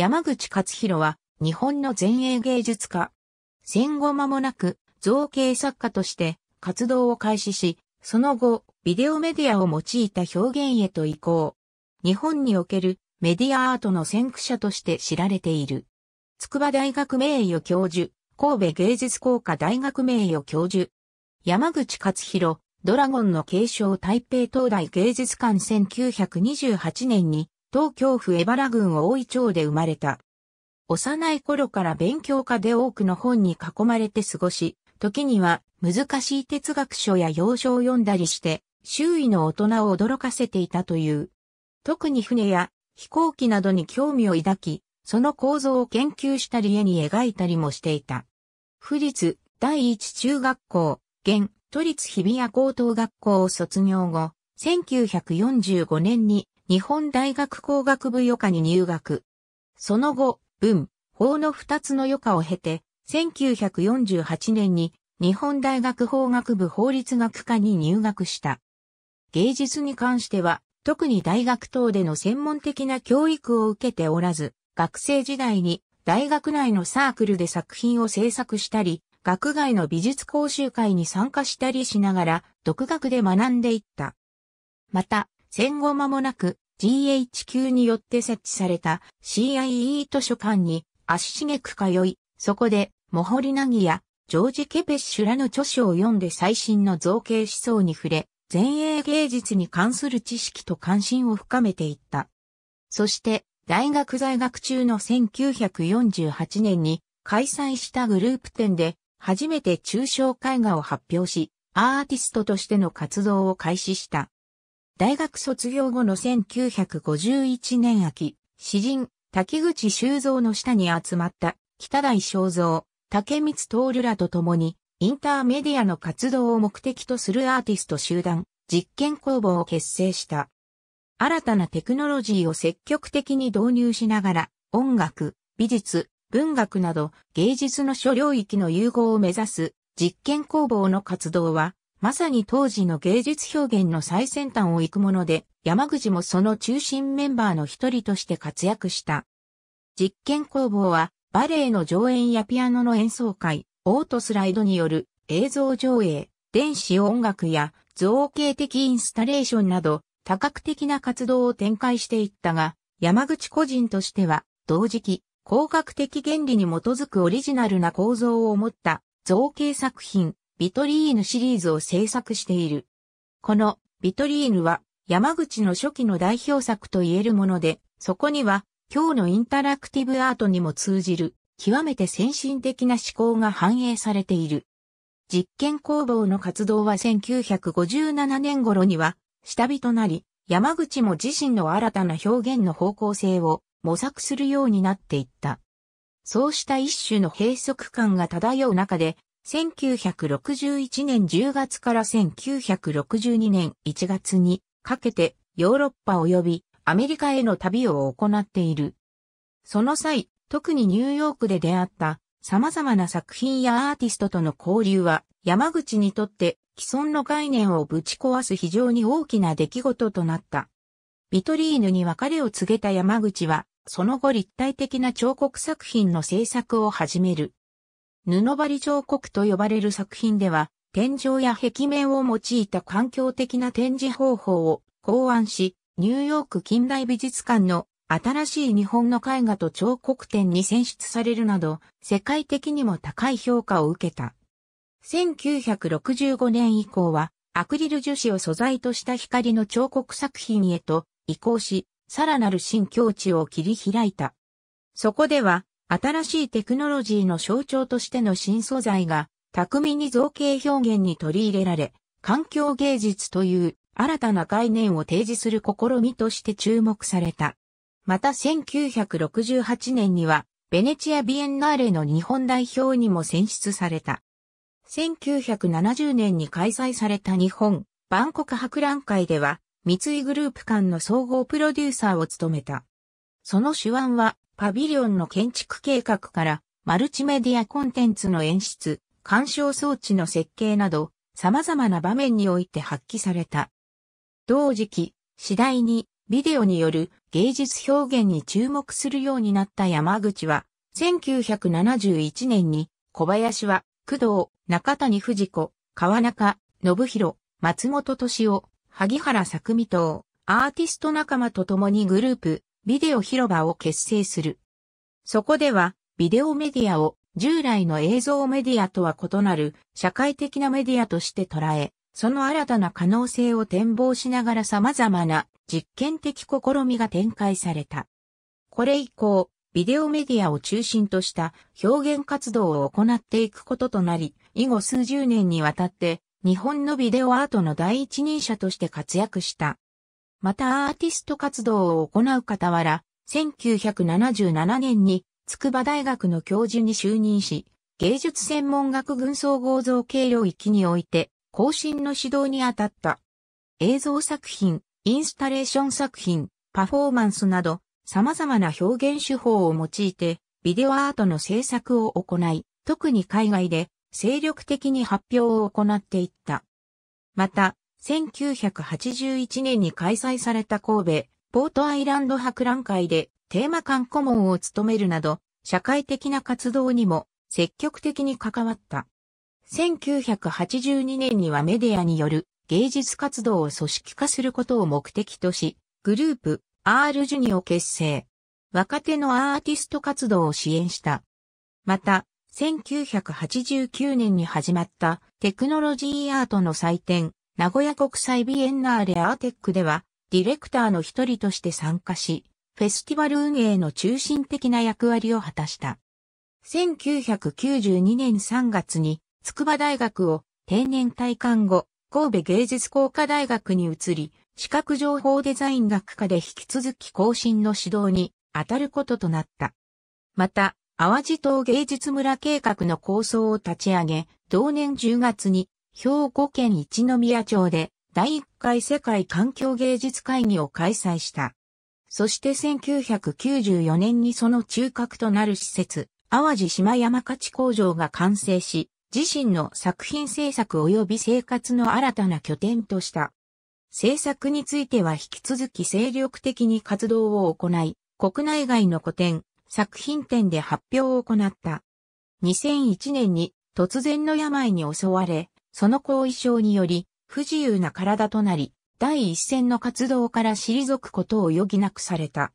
山口勝弘は日本の前衛芸術家。戦後間もなく造形作家として活動を開始し、その後、ビデオメディアを用いた表現へと移行。日本におけるメディアアートの先駆者として知られている。筑波大学名誉教授、神戸芸術工科大学名誉教授。山口勝弘、ドラゴンの継承台北東大芸術館1928年に東京府江原郡大井町で生まれた。幼い頃から勉強家で多くの本に囲まれて過ごし、時には難しい哲学書や洋書を読んだりして、周囲の大人を驚かせていたという。特に船や飛行機などに興味を抱き、その構造を研究したり絵に描いたりもしていた。府立第一中学校、現都立日比谷高等学校を卒業後、1945年に日本大学工学部予科に入学。その後、文、法の二つの予科を経て、1948年に日本大学法学部法律学科に入学した。芸術に関しては、特に大学等での専門的な教育を受けておらず、学生時代に大学内のサークルで作品を制作したり、学外の美術講習会に参加したりしながら、独学で学んでいった。また、戦後間もなく GHQ によって設置された CIE 図書館に足しげく通い、そこでモホリナギやジョージ・ケペッシュらの著書を読んで最新の造形思想に触れ、前衛芸術に関する知識と関心を深めていった。そして、大学在学中の1948年に開催したグループ展で、初めて抽象絵画を発表し、アーティストとしての活動を開始した。大学卒業後の1951年秋、詩人、滝口修造の下に集まった北大正造、竹光徹らと共に、インターメディアの活動を目的とするアーティスト集団、実験工房を結成した。新たなテクノロジーを積極的に導入しながら、音楽、美術、文学など芸術の諸領域の融合を目指す実験工房の活動は、まさに当時の芸術表現の最先端を行くもので、山口もその中心メンバーの一人として活躍した。実験工房は、バレエの上演やピアノの演奏会、オートスライドによる映像上映、電子音楽や造形的インスタレーションなど、多角的な活動を展開していったが、山口個人としては、同時期、工学的原理に基づくオリジナルな構造を持った造形作品、ビトリーヌシリーズを制作している。このビトリーヌは山口の初期の代表作と言えるもので、そこには今日のインタラクティブアートにも通じる極めて先進的な思考が反映されている。実験工房の活動は1957年頃には下火となり、山口も自身の新たな表現の方向性を模索するようになっていった。そうした一種の閉塞感が漂う中で、1961年10月から1962年1月にかけてヨーロッパ及びアメリカへの旅を行っている。その際、特にニューヨークで出会った様々な作品やアーティストとの交流は山口にとって既存の概念をぶち壊す非常に大きな出来事となった。ビトリーヌに別れを告げた山口は、その後立体的な彫刻作品の制作を始める。布張り彫刻と呼ばれる作品では、天井や壁面を用いた環境的な展示方法を考案し、ニューヨーク近代美術館の新しい日本の絵画と彫刻展に選出されるなど、世界的にも高い評価を受けた。1965年以降は、アクリル樹脂を素材とした光の彫刻作品へと移行し、さらなる新境地を切り開いた。そこでは、新しいテクノロジーの象徴としての新素材が、巧みに造形表現に取り入れられ、環境芸術という新たな概念を提示する試みとして注目された。また1968年には、ベネチア・ビエンナーレの日本代表にも選出された。1970年に開催された日本、万国博覧会では、三井グループ間の総合プロデューサーを務めた。その手腕は、パビリオンの建築計画から、マルチメディアコンテンツの演出、鑑賞装置の設計など、様々な場面において発揮された。同時期、次第にビデオによる芸術表現に注目するようになった山口は、1971年に小林は工藤、中谷藤子、川中、信弘、松本敏夫、萩原作美等、アーティスト仲間と共にグループ、ビデオ広場を結成する。そこでは、ビデオメディアを従来の映像メディアとは異なる社会的なメディアとして捉え、その新たな可能性を展望しながら様々な実験的試みが展開された。これ以降、ビデオメディアを中心とした表現活動を行っていくこととなり、以後数十年にわたって日本のビデオアートの第一人者として活躍した。またアーティスト活動を行う傍ら、1977年に筑波大学の教授に就任し、芸術専門学群総合造形領域において、更新の指導に当たった。映像作品、インスタレーション作品、パフォーマンスなど、様々な表現手法を用いて、ビデオアートの制作を行い、特に海外で精力的に発表を行っていった。また、1981年に開催された神戸、ポートアイランド博覧会でテーマ館顧問を務めるなど、社会的な活動にも積極的に関わった。1982年にはメディアによる芸術活動を組織化することを目的とし、グループ R ジュニを結成。若手のアーティスト活動を支援した。また、1989年に始まったテクノロジーアートの祭典名古屋国際ビエンナーレアーテックでは、ディレクターの一人として参加し、フェスティバル運営の中心的な役割を果たした。1992年3月に、筑波大学を定年退官後、神戸芸術工科大学に移り、視覚情報デザイン学科で引き続き更新の指導に当たることとなった。また、淡路島芸術村計画の構想を立ち上げ、同年10月に兵庫県一宮町で第1回世界環境芸術会議を開催した。そして1994年にその中核となる施設、淡路島山勝工場が完成し、自身の作品制作及び生活の新たな拠点とした。制作については引き続き精力的に活動を行い、国内外の個展、作品展で発表を行った。2001年に突然の病に襲われ、その後遺症により、不自由な体となり、第一線の活動から退くことを余儀なくされた。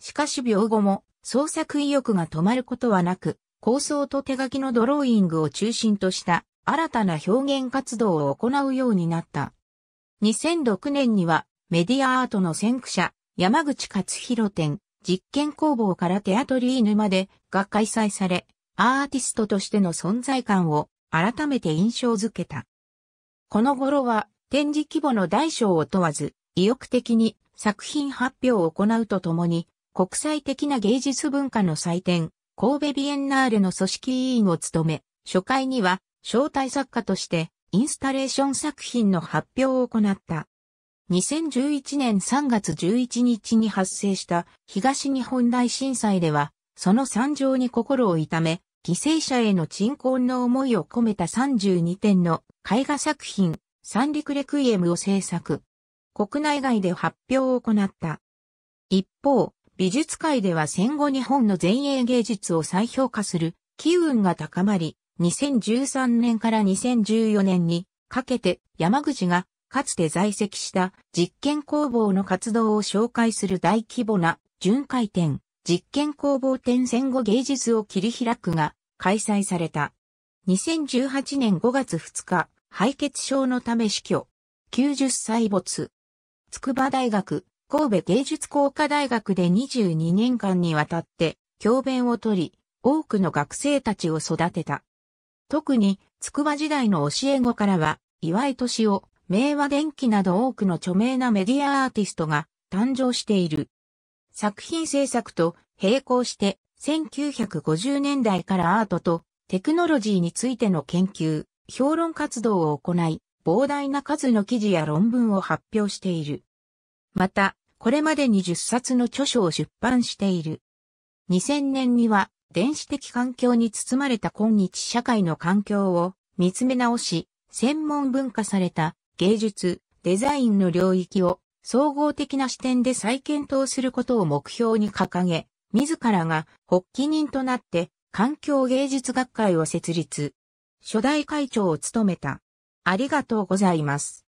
しかし病後も、創作意欲が止まることはなく、構想と手書きのドローイングを中心とした新たな表現活動を行うようになった。2006年にはメディアアートの先駆者山口勝弘展実験工房からテアトリーヌまでが開催され、アーティストとしての存在感を改めて印象づけた。この頃は展示規模の大小を問わず、意欲的に作品発表を行うとともに、国際的な芸術文化の祭典、神戸ビエンナーレの組織委員を務め、初回には招待作家としてインスタレーション作品の発表を行った。2011年3月11日に発生した東日本大震災では、その惨状に心を痛め、犠牲者への鎮魂の思いを込めた32点の絵画作品、三陸レクイエムを制作。国内外で発表を行った。一方、美術界では戦後日本の前衛芸術を再評価する機運が高まり、2013年から2014年にかけて山口がかつて在籍した実験工房の活動を紹介する大規模な巡回展実験工房展戦後芸術を切り開くが開催された。2018年5月2日、敗血症のため死去。90歳没。筑波大学、神戸芸術工科大学で22年間にわたって教鞭をとり、多くの学生たちを育てた。特に、筑波時代の教え子からは、岩井敏夫、明和電機など多くの著名なメディアアーティストが誕生している。作品制作と並行して、1950年代からアートとテクノロジーについての研究、評論活動を行い、膨大な数の記事や論文を発表している。また、これまでに10冊の著書を出版している。2000年には、電子的環境に包まれた今日社会の環境を見つめ直し、専門文化された芸術、デザインの領域を総合的な視点で再検討することを目標に掲げ、自らが発起人となって環境芸術学会を設立。初代会長を務めた。ありがとうございます。